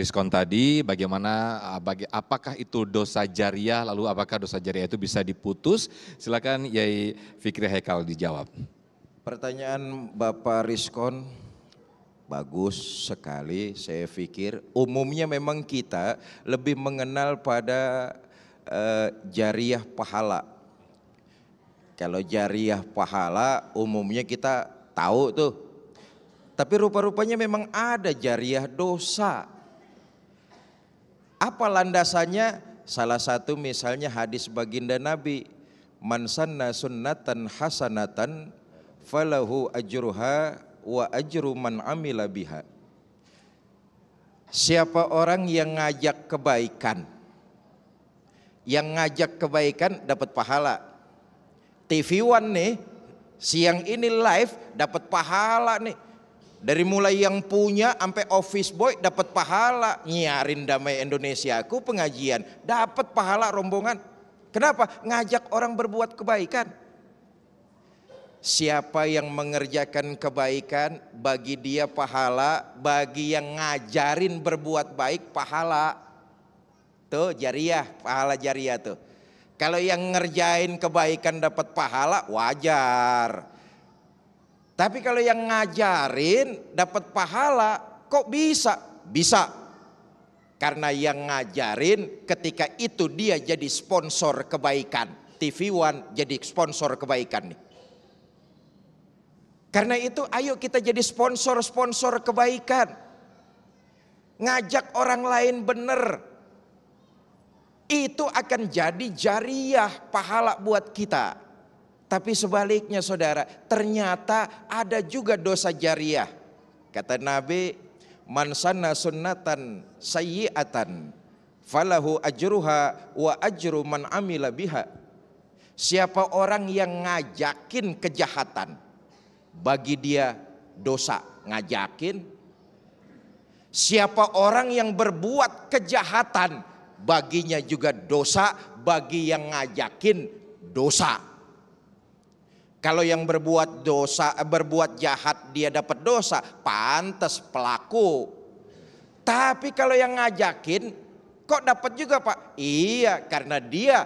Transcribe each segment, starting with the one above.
diskon tadi, bagaimana ah, bagi, apakah itu dosa jariah, lalu apakah dosa jariah itu bisa diputus? Silakan Yai Fikri Hekal dijawab. Pertanyaan Bapak Riskon, bagus sekali saya pikir umumnya memang kita lebih mengenal pada eh, jariah pahala kalau jariah pahala umumnya kita tahu tuh. Tapi rupa-rupanya memang ada jariah dosa. Apa landasannya? Salah satu misalnya hadis baginda Nabi, "Man sanna sunnatan hasanatan falahu ajruha wa ajru man amila biha." Siapa orang yang ngajak kebaikan? Yang ngajak kebaikan dapat pahala. TV One nih, siang ini live dapat pahala nih dari mulai yang punya sampai office boy dapat pahala nyiarin damai Indonesia aku pengajian dapat pahala rombongan. Kenapa? Ngajak orang berbuat kebaikan. Siapa yang mengerjakan kebaikan bagi dia pahala, bagi yang ngajarin berbuat baik pahala. Tuh jariah, pahala jariah tuh. Kalau yang ngerjain kebaikan dapat pahala wajar. Tapi kalau yang ngajarin dapat pahala, kok bisa? Bisa. Karena yang ngajarin ketika itu dia jadi sponsor kebaikan. TV One jadi sponsor kebaikan nih. Karena itu ayo kita jadi sponsor-sponsor kebaikan. Ngajak orang lain benar. Itu akan jadi jariah pahala buat kita. Tapi sebaliknya saudara, ternyata ada juga dosa jariah. Kata Nabi, man sanna sunnatan sayyi'atan falahu ajruha wa ajru man amila biha. Siapa orang yang ngajakin kejahatan, bagi dia dosa ngajakin. Siapa orang yang berbuat kejahatan, baginya juga dosa, bagi yang ngajakin dosa kalau yang berbuat dosa, eh, berbuat jahat dia dapat dosa, pantas pelaku. Tapi kalau yang ngajakin kok dapat juga, Pak? Iya, karena dia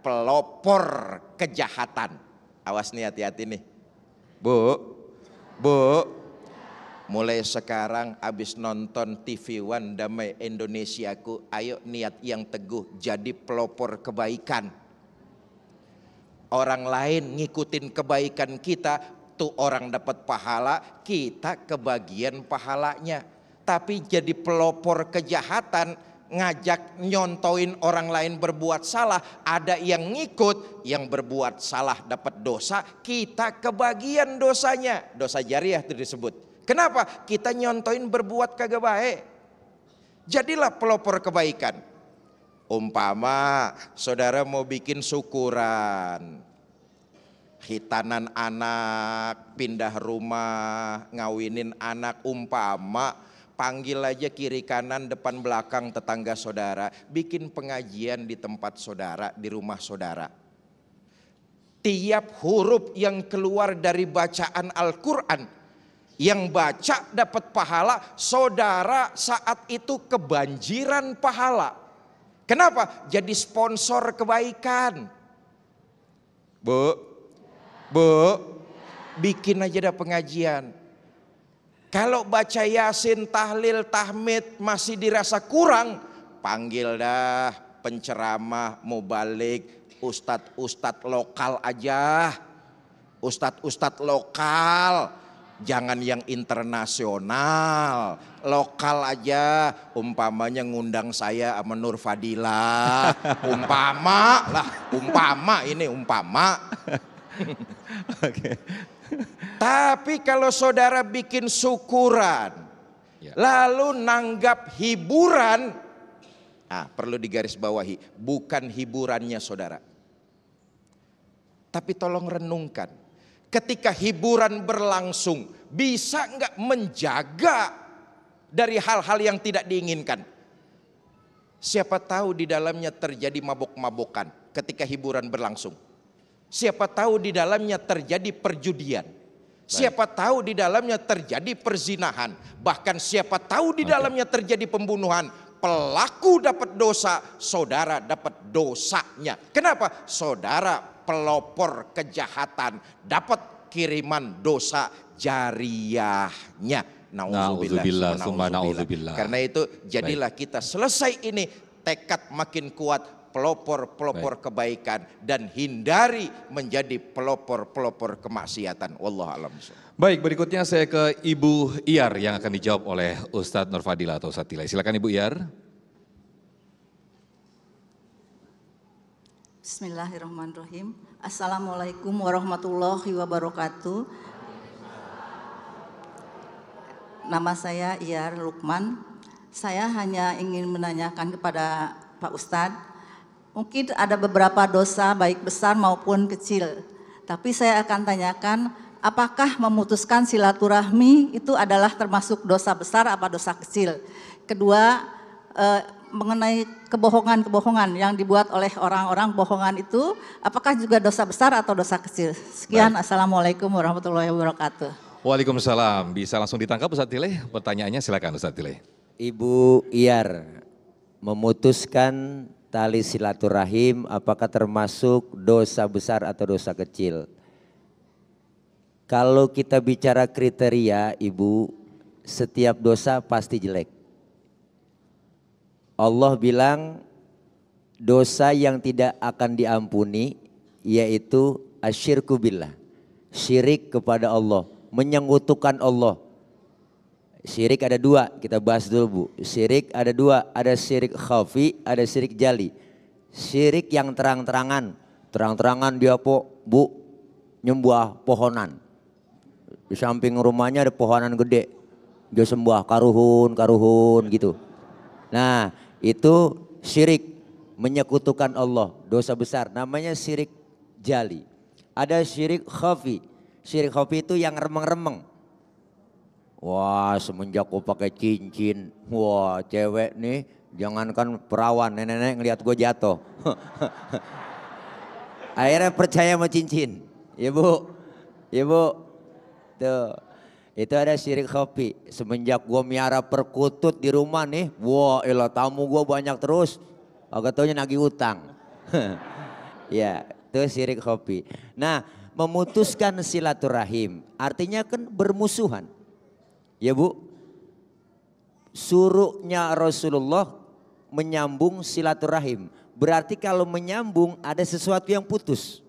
pelopor kejahatan. Awas nih hati-hati nih. Bu. Bu. Mulai sekarang abis nonton TV One Damai Indonesiaku, ayo niat yang teguh jadi pelopor kebaikan orang lain ngikutin kebaikan kita, tuh orang dapat pahala, kita kebagian pahalanya. Tapi jadi pelopor kejahatan, ngajak nyontoin orang lain berbuat salah, ada yang ngikut, yang berbuat salah dapat dosa, kita kebagian dosanya. Dosa jariah itu disebut. Kenapa? Kita nyontoin berbuat kagak baik. Jadilah pelopor kebaikan. Umpama saudara mau bikin syukuran, hitanan anak, pindah rumah, ngawinin anak, umpama panggil aja kiri kanan depan belakang tetangga saudara, bikin pengajian di tempat saudara, di rumah saudara. Tiap huruf yang keluar dari bacaan Al-Quran, yang baca dapat pahala, saudara saat itu kebanjiran pahala Kenapa? Jadi sponsor kebaikan. Bu, bu, bikin aja dah pengajian. Kalau baca Yasin, tahlil, tahmid masih dirasa kurang, panggil dah penceramah, mau balik, ustadz-ustadz lokal aja. Ustadz-ustadz lokal jangan yang internasional, lokal aja. Umpamanya ngundang saya sama Nur Fadila. Umpama lah, umpama ini umpama. Oke. Tapi kalau saudara bikin syukuran, ya. lalu nanggap hiburan, nah, perlu digarisbawahi, bukan hiburannya saudara. Tapi tolong renungkan, ketika hiburan berlangsung bisa nggak menjaga dari hal-hal yang tidak diinginkan. Siapa tahu di dalamnya terjadi mabok-mabokan ketika hiburan berlangsung. Siapa tahu di dalamnya terjadi perjudian. Siapa tahu di dalamnya terjadi perzinahan, bahkan siapa tahu di dalamnya terjadi pembunuhan, pelaku dapat dosa, saudara dapat dosanya. Kenapa? Saudara pelopor kejahatan dapat kiriman dosa jariahnya. Nauzubillah, nauzubillah. Karena itu jadilah Baik. kita selesai ini tekad makin kuat pelopor-pelopor kebaikan dan hindari menjadi pelopor-pelopor kemaksiatan. Allah alam. Baik, berikutnya saya ke Ibu Iyar yang akan dijawab oleh Ustadz Nur atau Ustadz Tilai. Silakan Ibu Iyar. Bismillahirrahmanirrahim. Assalamualaikum warahmatullahi wabarakatuh. Nama saya Iyar Lukman. Saya hanya ingin menanyakan kepada Pak Ustadz, mungkin ada beberapa dosa baik besar maupun kecil. Tapi saya akan tanyakan apakah memutuskan silaturahmi itu adalah termasuk dosa besar apa dosa kecil? Kedua, eh, mengenai kebohongan-kebohongan yang dibuat oleh orang-orang bohongan itu, apakah juga dosa besar atau dosa kecil? Sekian, Baik. Assalamualaikum warahmatullahi wabarakatuh. Waalaikumsalam, bisa langsung ditangkap Ustaz Tileh? Pertanyaannya silakan Ustaz Tileh. Ibu Iyar, memutuskan tali silaturahim apakah termasuk dosa besar atau dosa kecil? Kalau kita bicara kriteria Ibu, setiap dosa pasti jelek Allah bilang dosa yang tidak akan diampuni yaitu asyirku billah. Syirik kepada Allah, menyengutukan Allah. Syirik ada dua, kita bahas dulu Bu. Syirik ada dua, ada syirik khafi, ada syirik jali. Syirik yang terang-terangan, terang-terangan dia po, Bu, nyembah pohonan. Di samping rumahnya ada pohonan gede. Dia sembah karuhun, karuhun gitu. Nah, itu syirik menyekutukan Allah, dosa besar. Namanya syirik jali. Ada syirik khafi. Syirik khafi itu yang remeng-remeng. Wah, semenjak aku pakai cincin, wah cewek nih, jangankan perawan, nenek-nenek ngeliat gue jatuh. Akhirnya percaya sama cincin. Ibu, iya, ibu, iya, tuh itu ada sirik kopi. Semenjak gue miara perkutut di rumah nih, wah elah tamu gue banyak terus. Agak taunya nagih utang. ya, itu sirik kopi. Nah, memutuskan silaturahim artinya kan bermusuhan. Ya, Bu. Suruhnya Rasulullah menyambung silaturahim. Berarti kalau menyambung ada sesuatu yang putus.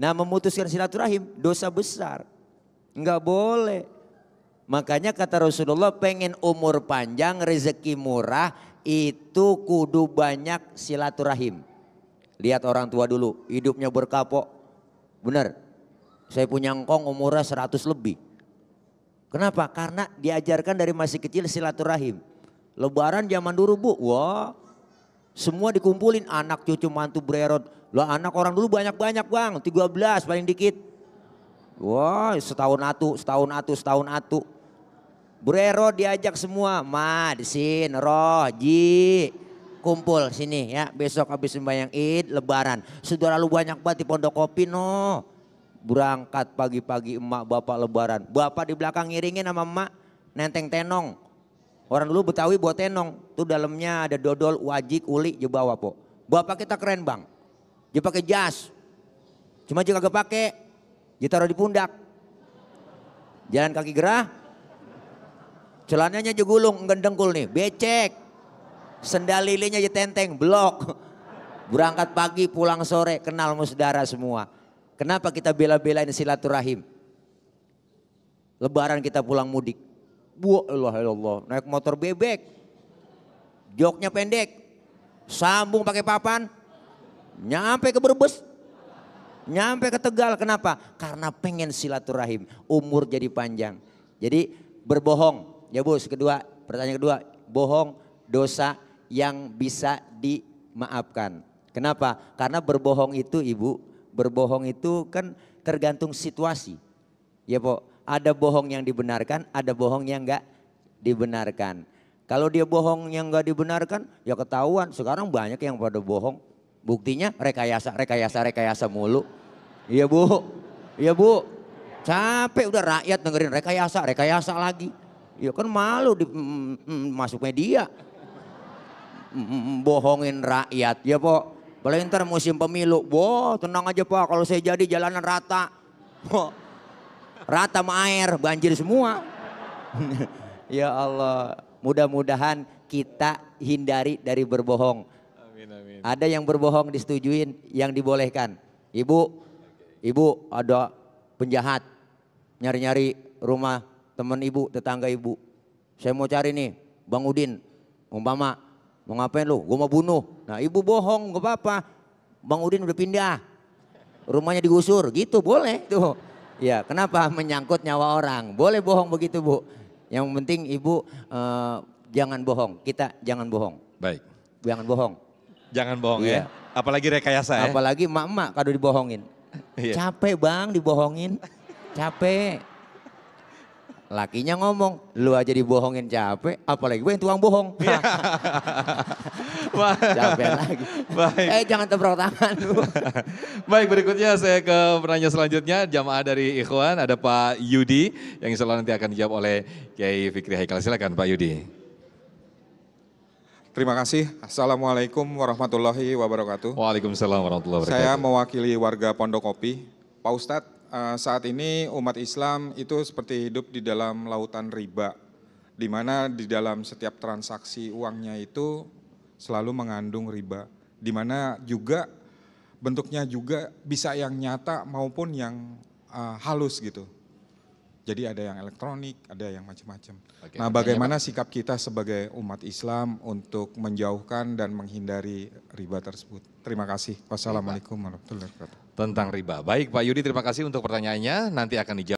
Nah, memutuskan silaturahim dosa besar. Enggak boleh. Makanya kata Rasulullah pengen umur panjang, rezeki murah, itu kudu banyak silaturahim. Lihat orang tua dulu, hidupnya berkapok. Benar. Saya punya engkong umurnya 100 lebih. Kenapa? Karena diajarkan dari masih kecil silaturahim. Lebaran zaman dulu bu, wah semua dikumpulin anak cucu mantu bererot. Lah anak orang dulu banyak-banyak bang, 13 paling dikit. Wah, setahun atu, setahun atu, setahun atu. Brero diajak semua, ma di sini, roh, ji, kumpul sini ya. Besok habis sembahyang id, lebaran. Sudah lalu banyak banget di pondok kopi no. Berangkat pagi-pagi emak bapak lebaran. Bapak di belakang ngiringin sama emak, nenteng tenong. Orang dulu Betawi buat tenong, tuh dalamnya ada dodol, wajik, uli, jebawa po. Bapak kita keren bang, dia pakai jas. Cuma juga gak pakai, ditaruh di pundak. Jalan kaki gerah, celananya aja gulung, gendengkul nih, becek. Sendal lilinya aja tenteng, blok. Berangkat pagi, pulang sore, kenal musdara semua. Kenapa kita bela-belain silaturahim? Lebaran kita pulang mudik. Buah Allah, ya Allah. Naik motor bebek. Joknya pendek. Sambung pakai papan. Nyampe ke Brebes nyampe ke Tegal. Kenapa? Karena pengen silaturahim, umur jadi panjang. Jadi berbohong, ya bos. Kedua, pertanyaan kedua, bohong dosa yang bisa dimaafkan. Kenapa? Karena berbohong itu ibu, berbohong itu kan tergantung situasi. Ya po, ada bohong yang dibenarkan, ada bohong yang enggak dibenarkan. Kalau dia bohong yang enggak dibenarkan, ya ketahuan. Sekarang banyak yang pada bohong. Buktinya rekayasa, rekayasa, rekayasa mulu. Iya bu, iya bu. Capek udah rakyat dengerin rekayasa, rekayasa lagi. Ya kan malu di, mm, mm, mm masuk media. Mm, mm, mm bohongin rakyat ya po. Paling ntar musim pemilu, bu tenang aja pak kalau saya jadi jalanan rata. Po. Rata sama air, banjir semua. ya Allah, mudah-mudahan kita hindari dari berbohong Amin, amin. Ada yang berbohong disetujuin, yang dibolehkan. Ibu, ibu ada penjahat nyari-nyari rumah teman ibu, tetangga ibu. Saya mau cari nih, Bang Udin, umpama mau ngapain lu? Gue mau bunuh. Nah ibu bohong, gak apa-apa. Bang Udin udah pindah, rumahnya digusur, gitu boleh tuh. Ya kenapa menyangkut nyawa orang? Boleh bohong begitu bu. Yang penting ibu uh, jangan bohong, kita jangan bohong. Baik. Jangan bohong. Jangan bohong ya. iya. ya. Apalagi rekayasa ya. Apalagi emak-emak kalau dibohongin. Iya. Capek bang dibohongin. Capek. Lakinya ngomong, lu aja dibohongin capek, apalagi gue yang tuang bohong. Iya. capek lagi. Baik. Eh jangan tebrok tangan Baik berikutnya saya ke penanya selanjutnya, jamaah dari Ikhwan, ada Pak Yudi yang insya Allah nanti akan dijawab oleh Kiai Fikri Haikal. Silakan Pak Yudi. Terima kasih. Assalamualaikum warahmatullahi wabarakatuh. Waalaikumsalam warahmatullahi wabarakatuh. Saya mewakili warga Pondok Kopi, Pak Ustadz, eh, saat ini umat Islam itu seperti hidup di dalam lautan riba, di mana di dalam setiap transaksi uangnya itu selalu mengandung riba, di mana juga bentuknya juga bisa yang nyata maupun yang eh, halus gitu. Jadi ada yang elektronik, ada yang macam-macam. Nah, bagaimana sikap kita sebagai umat Islam untuk menjauhkan dan menghindari riba tersebut? Terima kasih. Wassalamualaikum warahmatullahi wabarakatuh. Tentang riba. Baik, Pak Yudi, terima kasih untuk pertanyaannya. Nanti akan dijawab.